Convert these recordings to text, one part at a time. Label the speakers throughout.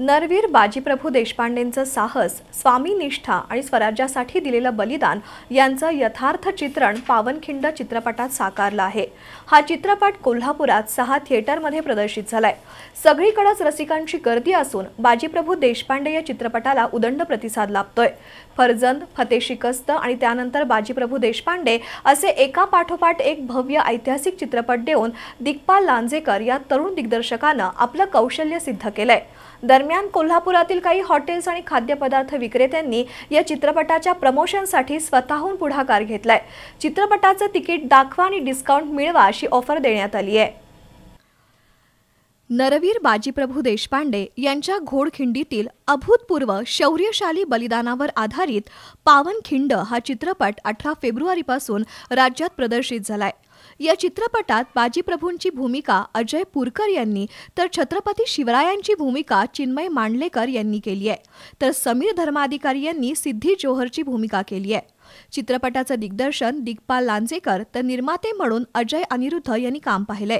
Speaker 1: नरवीर बाजीप्रभू देशपांडेंचं साहस स्वामी निष्ठा आणि स्वराज्यासाठी दिलेलं बलिदान यांचं यथार्थ चित्रण पावनखिंड चित्रपटात साकारलं आहे हा चित्रपट कोल्हापुरात सहा थिएटरमध्ये प्रदर्शित झालाय सगळीकडेच रसिकांची गर्दी असून बाजीप्रभू देशपांडे या चित्रपटाला उदंड प्रतिसाद लाभतोय फरजंद शिकस्त आणि त्यानंतर बाजीप्रभू देशपांडे असे एका पाठोपाठ एक भव्य ऐतिहासिक चित्रपट देऊन दिग्पाल लांजेकर या तरुण दिग्दर्शकानं आपलं कौशल्य सिद्ध केलंय दरम्यान कोल्हापुरातील काही हॉटेल्स आणि खाद्यपदार्थ विक्रेत्यांनी या चित्रपटाच्या प्रमोशनसाठी स्वतःहून पुढाकार घेतलाय चित्रपटाचं तिकीट दाखवा आणि डिस्काउंट मिळवा अशी ऑफर देण्यात आली आहे नरवीर बाजीप्रभू देशपांडे यांच्या घोडखिंडीतील अभूतपूर्व शौर्यशाली बलिदानावर आधारित पावनखिंड हा चित्रपट अठरा फेब्रुवारीपासून राज्यात प्रदर्शित झालाय या चित्रपटात बाजीप्रभूंची भूमिका अजय पुरकर यांनी तर छत्रपती शिवरायांची भूमिका चिन्मय मांडलेकर यांनी केली आहे तर समीर धर्माधिकारी यांनी सिद्धी जोहरची भूमिका केली आहे चित्रपटाचं दिग्दर्शन दिग्पाल लांजेकर तर निर्माते म्हणून अजय अनिरुद्ध यांनी काम पाहिलंय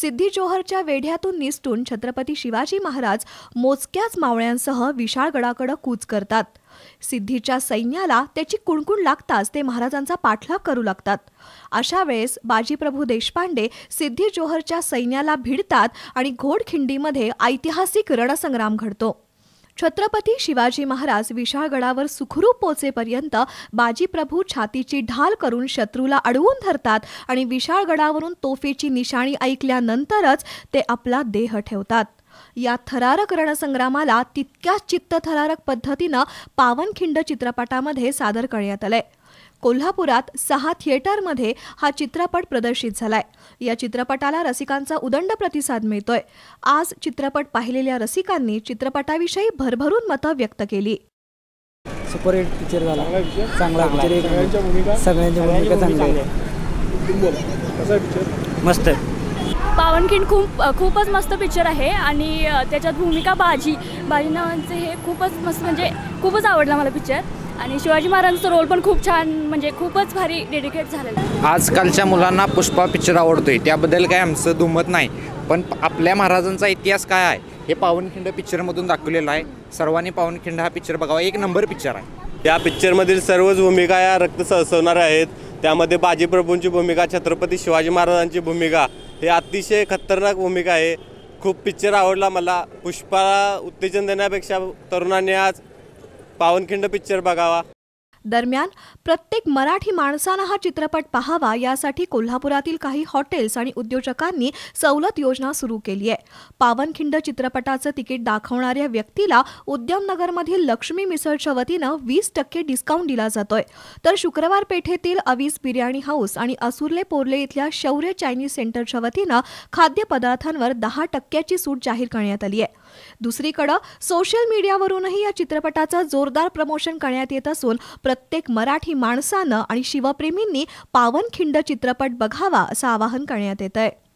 Speaker 1: सिद्धी जोहरच्या वेढ्यातून निसटून छत्रपती शिवाजी महाराज मोजक्याच मावळ्यांसह विशाळगडाकडं कूच करतात सिद्धीच्या सैन्याला त्याची कुणकुण लागताच ते महाराजांचा पाठलाग करू लागतात अशा वेळेस बाजीप्रभू देशपांडे सिद्धी जोहरच्या सैन्याला भिडतात आणि घोडखिंडीमध्ये ऐतिहासिक रणसंग्राम घडतो छत्रपती शिवाजी महाराज विशाळगडावर सुखरूप पोचेपर्यंत बाजीप्रभू छातीची ढाल करून शत्रूला अडवून धरतात आणि विशाळगडावरून तोफेची निशाणी ऐकल्यानंतरच ते आपला देह ठेवतात या थरारक रणसंग्रामाला तितक्याच चित्तथरारक पद्धतीनं पावनखिंड चित्रपटामध्ये सादर करण्यात आलंय कोल्हापुरात सहा थिएटरमध्ये हा चित्रपट प्रदर्शित झालाय या चित्रपटाला रसिकांचा उदंड प्रतिसाद मिळतोय आज चित्रपट पाहिलेल्या रसिकांनी चित्रपटाविषयी भरभरून मतं व्यक्त केली
Speaker 2: सुपरहिट पिक्चर झाला
Speaker 1: चांगला पिक्चर सगळ्यांच्या भूमिका चांगली मस्त आहे पावनखिंड खूप खूपच मस्त पिक्चर आहे आणि त्याच्यात भूमिका बाजी बाजी नावांचे हे खूपच मस्त म्हणजे खूपच आवडला मला पिक्चर आणि शिवाजी महाराजांचा रोल पण खूप छान म्हणजे खूपच भारी डेडिकेट झालेला
Speaker 2: आजकालच्या मुलांना पुष्पा पिक्चर आवडतोय त्याबद्दल काय आमचं दुमत नाही पण आपल्या महाराजांचा इतिहास काय आहे हे पावनखिंड पिक्चरमधून दाखवलेलं आहे सर्वांनी पावनखिंड हा पिक्चर बघावा एक नंबर पिक्चर आहे या पिक्चरमधील सर्वच भूमिका या रक्त सहसवणार आहेत त्यामध्ये बाजीप्रभूंची भूमिका छत्रपती शिवाजी महाराजांची भूमिका हे अतिशय खतरनाक भूमिका आहे खूप पिक्चर आवडला मला पुष्पाला उत्तेजन देण्यापेक्षा तरुणांनी आज पावनखिंड पिक्चर बघावा
Speaker 1: दरम्यान प्रत्येक मराठी माणसानं हा चित्रपट पाहावा यासाठी कोल्हापुरातील काही हॉटेल्स आणि उद्योजकांनी सवलत योजना सुरू केली आहे पावनखिंड चित्रपटाचं तिकीट दाखवणाऱ्या व्यक्तीला उद्यमनगरमधील लक्ष्मी मिसळच्या वतीनं वीस टक्के डिस्काउंट दिला जातोय तर शुक्रवार पेठेतील अवीस बिर्याणी हाऊस आणि असुर्ले पोर्ले इथल्या शौर्य चायनीज सेंटरच्या वतीनं खाद्यपदार्थांवर दहा टक्क्याची सूट जाहीर करण्यात आली आहे दुसरीकडं सोशल मीडियावरूनही या चित्रपटाचं जोरदार प्रमोशन करण्यात येत असून प्रत्येक मराठी माणसानं आणि शिवप्रेमींनी पावनखिंड चित्रपट बघावा असं आवाहन करण्यात येत आहे